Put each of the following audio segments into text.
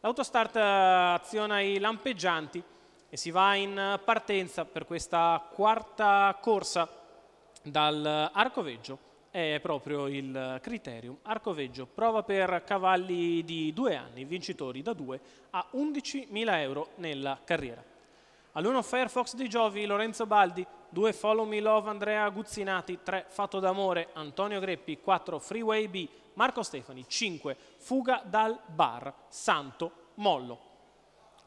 L'autostart eh, aziona i lampeggianti e si va in partenza per questa quarta corsa dall'arcoveggio. È proprio il criterium arcoveggio, prova per cavalli di due anni, vincitori da 2 a 11.000 euro nella carriera. All'uno Firefox di Giovi, Lorenzo Baldi, 2 Follow Me Love Andrea Guzzinati, 3 Fatto d'amore Antonio Greppi, 4 Freeway B Marco Stefani, 5 Fuga dal bar Santo Mollo.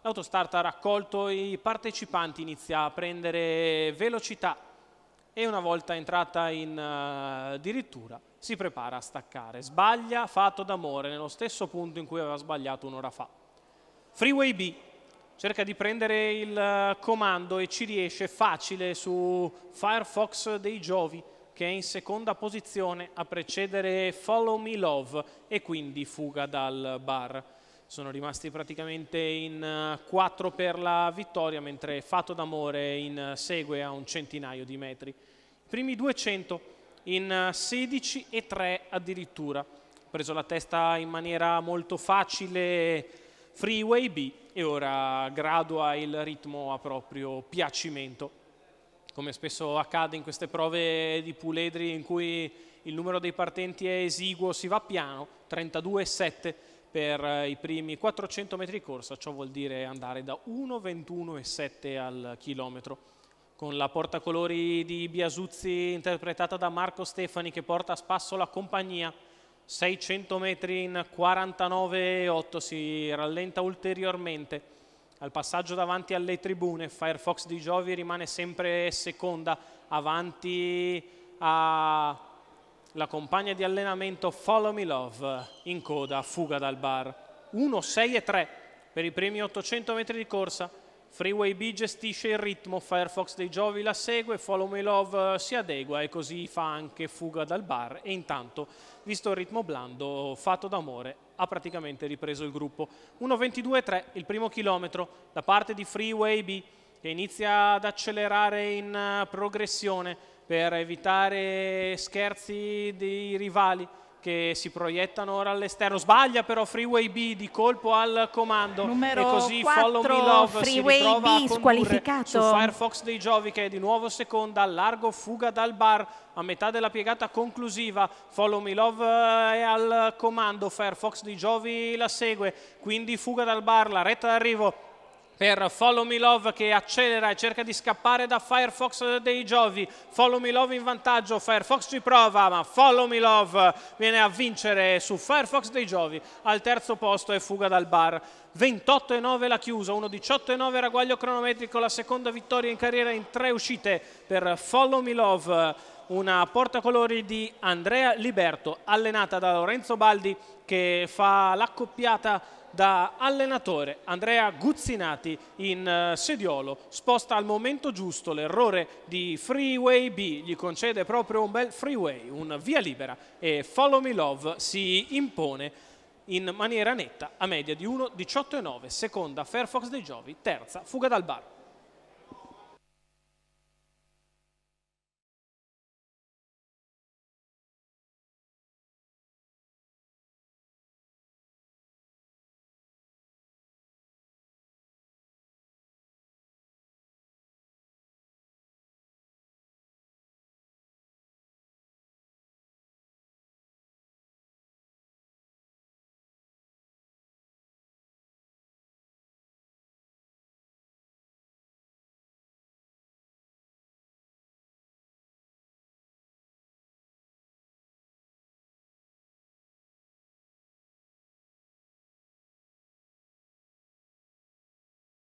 L'autostart ha raccolto i partecipanti, inizia a prendere velocità e una volta entrata in uh, dirittura si prepara a staccare. Sbaglia Fatto d'amore nello stesso punto in cui aveva sbagliato un'ora fa. Freeway B cerca di prendere il eh, comando e ci riesce facile su Firefox dei Giovi che è in seconda posizione a precedere Follow Me Love e quindi fuga dal bar. Sono rimasti praticamente in 4 eh, per la vittoria mentre Fato d'Amore insegue eh, a un centinaio di metri. primi 200 in 16 e 3 addirittura. Ha preso la testa in maniera molto facile Freeway B e ora gradua il ritmo a proprio piacimento. Come spesso accade in queste prove di puledri in cui il numero dei partenti è esiguo, si va piano, 32,7 per eh, i primi 400 metri di corsa, ciò vuol dire andare da 1,21,7 al chilometro con la portacolori di Biasuzzi interpretata da Marco Stefani che porta a spasso la compagnia 600 metri in 49,8 si rallenta ulteriormente al passaggio davanti alle tribune Firefox di Giovi rimane sempre seconda avanti alla compagna di allenamento Follow Me Love in coda, fuga dal bar 1, 6 e 3 per i primi 800 metri di corsa Freeway B gestisce il ritmo, Firefox dei Giovi la segue, Follow My Love eh, si adegua e così fa anche fuga dal bar e intanto, visto il ritmo blando, Fatto d'amore ha praticamente ripreso il gruppo. 1.22.3, il primo chilometro, da parte di Freeway B che inizia ad accelerare in eh, progressione per evitare scherzi dei rivali che si proiettano ora all'esterno. Sbaglia però Freeway B di colpo al comando Numero e così 4, Follow Me Love Freeway si ritrova B, a squalificato. su Firefox dei Giovi che è di nuovo seconda, largo fuga dal bar a metà della piegata conclusiva. Follow Me Love eh, è al comando, Firefox dei Giovi la segue, quindi fuga dal bar, la retta d'arrivo per Follow Me Love che accelera e cerca di scappare da Firefox dei Giovi. Follow Me Love in vantaggio, Firefox ci prova, ma Follow Me Love viene a vincere su Firefox dei Giovi al terzo posto e fuga dal bar. 28 9 la chiusa, 1 18 9 ragguaglio cronometrico, la seconda vittoria in carriera in tre uscite per Follow Me Love una portacolori di Andrea Liberto, allenata da Lorenzo Baldi che fa l'accoppiata da allenatore Andrea Guzzinati in eh, sediolo sposta al momento giusto l'errore di Freeway B gli concede proprio un bel freeway un via libera e Follow Me Love si impone in maniera netta a media di 1.18.9 seconda Fairfox dei Giovi terza Fuga dal Bar